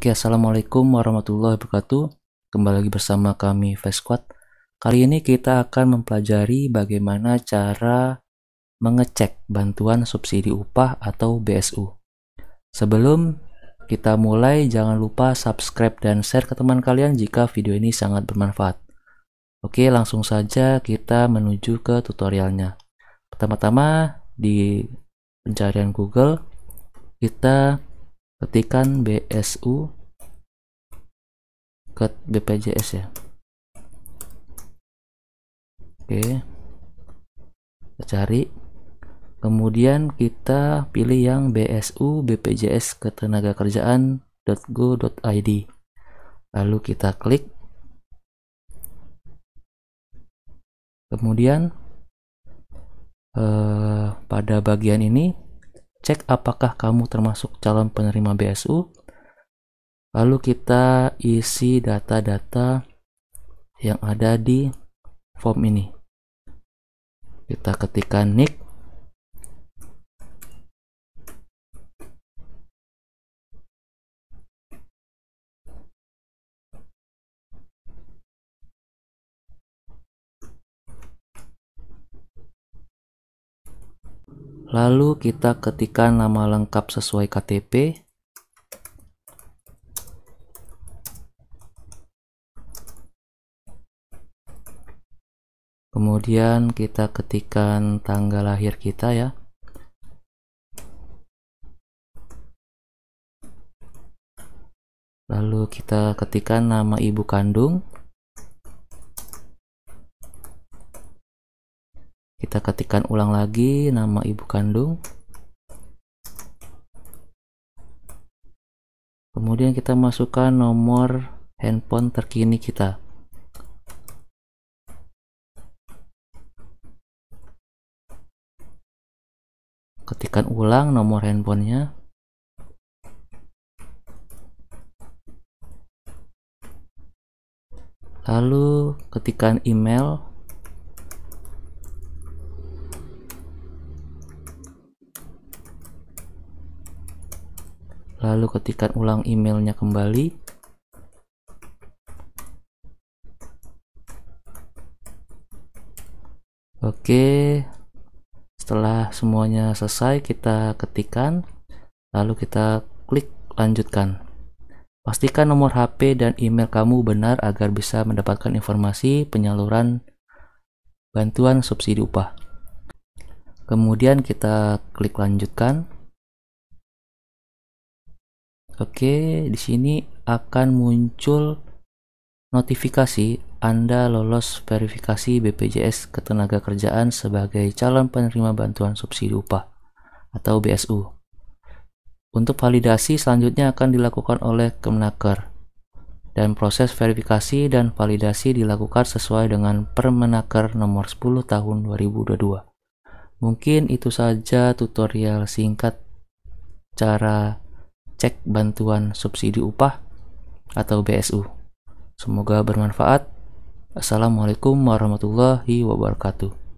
Oke, Assalamualaikum warahmatullahi wabarakatuh. Kembali lagi bersama kami Face Squad. Kali ini kita akan mempelajari bagaimana cara mengecek bantuan subsidi upah atau BSU. Sebelum kita mulai, jangan lupa subscribe dan share ke teman kalian jika video ini sangat bermanfaat. Oke, langsung saja kita menuju ke tutorialnya. Pertama-tama di pencarian Google, kita ketikan BSU ke BPJS ya oke kita cari kemudian kita pilih yang BSU BPJS ketenagakerjaan.go.id lalu kita klik kemudian eh, pada bagian ini cek apakah kamu termasuk calon penerima BSU. Lalu kita isi data-data yang ada di form ini. Kita ketikkan nick Lalu kita ketikkan nama lengkap sesuai KTP. Kemudian kita ketikkan tanggal lahir kita ya. Lalu kita ketikkan nama ibu kandung. kita ketikkan ulang lagi nama ibu kandung kemudian kita masukkan nomor handphone terkini kita ketikkan ulang nomor handphonenya lalu ketikkan email lalu ketikkan ulang emailnya kembali oke setelah semuanya selesai kita ketikkan lalu kita klik lanjutkan pastikan nomor HP dan email kamu benar agar bisa mendapatkan informasi penyaluran bantuan subsidi upah kemudian kita klik lanjutkan Oke, di sini akan muncul notifikasi Anda lolos verifikasi BPJS Ketenagakerjaan sebagai calon penerima bantuan subsidi upah atau BSU. Untuk validasi selanjutnya akan dilakukan oleh Kemenaker dan proses verifikasi dan validasi dilakukan sesuai dengan Permenaker nomor 10 tahun 2022. Mungkin itu saja tutorial singkat cara cek bantuan subsidi upah atau BSU. Semoga bermanfaat. Assalamualaikum warahmatullahi wabarakatuh.